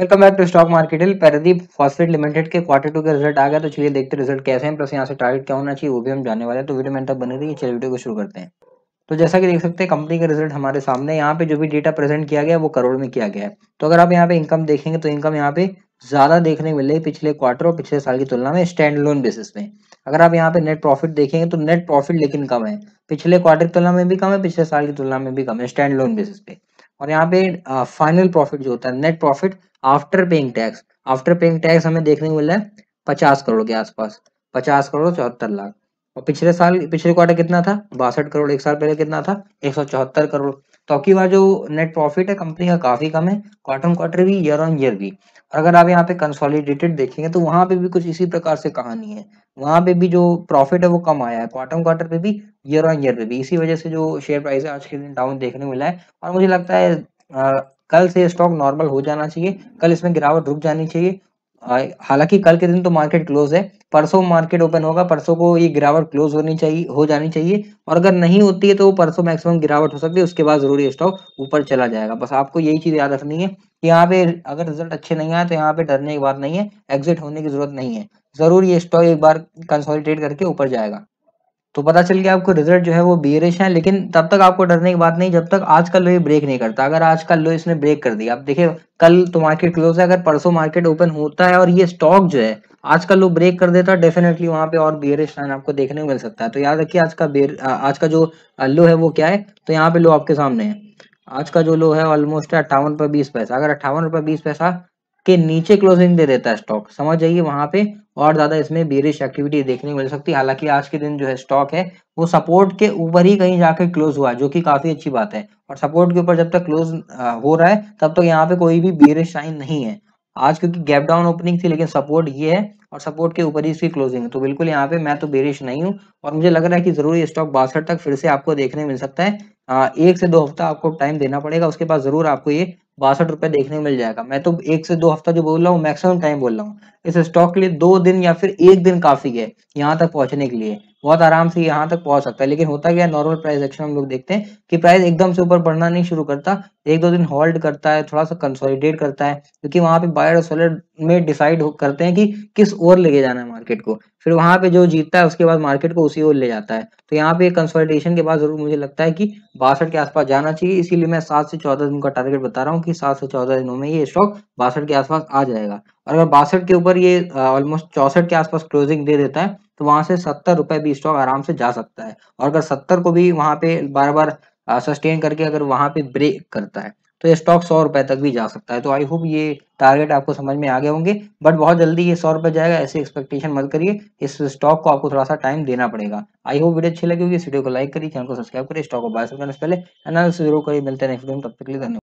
welcome back to stock market हिल Paradeep phosphate limited के quarter two के रिजल्ट आ गया तो चलिए देखते रिजल्ट कैसे हैं प्लस यहाँ से टारगेट क्या होना चाहिए वो भी हम जानने वाले हैं तो वीडियो में तक बने रही चलिए वीडियो को शुरू करते हैं तो जैसा कि देख सकते हैं कंपनी का रिजल्ट हमारे सामने यहाँ पे जो भी डेटा प्रेजेंट किया गया वो करोड़ में किया गया है तो अगर आप यहाँ पे इनकम देखेंगे तो इनकम यहाँ पे ज्यादा देखने मिल रही पिछले क्वार्टर और पिछले साल की तुलना में स्टैंड लोन बेसिस में अगर आप यहाँ पे नेट प्रॉफिट देखेंगे तो नेट प्रॉफिट लेकिन कम है पिछले क्वार्टर की तुलना में भी कम है पिछले साल की तुलना में भी कम है स्टैंड लोन बेसिस पे और यहाँ पे फाइनल प्रॉफिट जो होता है net profit after paying tax after paying tax हमें देखने को मिला है पचास करोड़ के आसपास पचास करोड़ चौहत्तर लाख और पिछले साल पिछले क्वार्टर कितना था बासठ करोड़ एक साल पहले कितना था एक सौ चौहत्तर करोड़ स्टॉक बार जो नेट प्रॉफिट है कंपनी का काफी कम है क्वार्टर क्वार्टर भी ईयर ऑन ईयर भी और अगर आप यहाँ पे कंसोलिडेटेड देखेंगे तो वहां पे भी कुछ इसी प्रकार से कहानी है वहां पे भी जो प्रॉफिट है वो कम आया है क्वार्टर क्वार्टर पे भी ईयर ऑन ईयर पे भी इसी वजह से जो शेयर प्राइस है आज के दिन डाउन देखने को मिला है और मुझे लगता है आ, कल से स्टॉक नॉर्मल हो जाना चाहिए कल इसमें गिरावट रुक जानी चाहिए हालांकि कल के दिन तो मार्केट क्लोज है परसों मार्केट ओपन होगा परसों को ये गिरावट क्लोज होनी चाहिए हो जानी चाहिए और अगर नहीं होती है तो परसों मैक्सिमम गिरावट हो सकती है उसके बाद जरूरी स्टॉक ऊपर चला जाएगा बस आपको यही चीज़ याद रखनी है कि यहाँ पे अगर रिजल्ट अच्छे नहीं आए तो यहाँ पे डरने की बात नहीं है एग्जिट होने की जरूरत नहीं है जरूर ये स्टॉक एक बार कंसोलिडेट करके ऊपर जाएगा तो पता चल गया आपको रिजल्ट जो है वो बियरिश है लेकिन तब तक आपको डरने की बात नहीं जब तक आज का लो ये ब्रेक नहीं करता अगर आज का लो इसने ब्रेक कर दिया आप देखिए कल तो मार्केट क्लोज है अगर परसों मार्केट ओपन होता है और ये स्टॉक जो है आज का लो ब्रेक कर देता है डेफिनेटली वहां पे और बियरिश साइन आपको देखने को मिल सकता है तो याद रखिए आज का बेर आज का जो लो है वो क्या है तो यहाँ पे लो आपके सामने है आज का जो लो है ऑलमोस्ट अट्ठावन रुपये बीस पैसा अगर अट्ठावन रुपये बीस पैसा के नीचे क्लोजिंग दे देता है स्टॉक समझ जाइए वहां पे और ज़्यादा इसमें बेरिश एक्टिविटी देखने को मिल सकती है हालांकि आज के दिन जो है स्टॉक है वो सपोर्ट के ऊपर ही कहीं जाकर क्लोज हुआ जो कि काफ़ी अच्छी बात है और सपोर्ट के ऊपर जब तक क्लोज हो रहा है तब तक तो यहाँ पे कोई भी बेरिश साइन नहीं है आज क्योंकि गैप डाउन ओपनिंग थी लेकिन सपोर्ट ये है और सपोर्ट के ऊपर ही इसकी क्लोजिंग है तो बिल्कुल यहाँ पे मैं तो बेरिश नहीं हूँ और मुझे लग रहा है कि जरूरी स्टॉक बासठ तक फिर से आपको देखने मिल सकता है एक से दो हफ्ता आपको टाइम देना पड़ेगा उसके बाद जरूर आपको ये बासठ रुपए देखने को मिल जाएगा मैं तो एक से दो हफ्ता जो बोल रहा हूँ मैक्सिमम टाइम बोल रहा हूँ इस स्टॉक के लिए दो दिन या फिर एक दिन काफी है यहाँ तक पहुंचने के लिए बहुत आराम से यहाँ तक पहुंच सकता है लेकिन होता क्या नॉर्मल प्राइस एक्शन हम लोग देखते हैं कि प्राइस एकदम से ऊपर बढ़ना नहीं शुरू करता एक दो दिन होल्ड करता है थोड़ा सा कंसोलिडेट करता है क्योंकि वहां पे बायर और सेलर में डिसाइड करते हैं कि किस ओर लेके जाना है मार्केट को फिर वहां पे जो जीतता है उसके बाद मार्केट को उसी ओर ले जाता है तो यहाँ पे कंसोलिडेशन के बाद जरूर मुझे लगता है कि बासठ के आसपास जाना चाहिए इसीलिए मैं सात से चौदह दिन का टारगेट बता रहा हूँ कि सात से चौदह दिनों में ये स्टॉक बासठ के आसपास आ जाएगा और अगर बासठ के ऊपर ये ऑलमोस्ट चौसठ के आसपास क्लोजिंग दे देता है तो वहां से सत्तर रुपए भी स्टॉक आराम से जा सकता है और अगर सत्तर को भी वहां पे बार बार सस्टेन करके अगर वहां पे ब्रेक करता है तो ये स्टॉक सौ रुपए तक भी जा सकता है तो आई होप ये टारगेट आपको समझ में आ गए होंगे बट बहुत जल्दी ये सौ रुपए जाएगा ऐसे एक्सपेक्टेशन मत करिए इस स्टॉक को आपको थोड़ा सा टाइम देना पड़ेगा आई होप वीडियो अच्छी लगी होगी इस वीडियो को लाइक करिए चैनल को सब्सक्राइब करिए स्टॉक को बाय करने से पहले एनालिस जरूर करिए मिलते हैं नेक्स्ट वीडियो तब तक के लिए धन्यवाद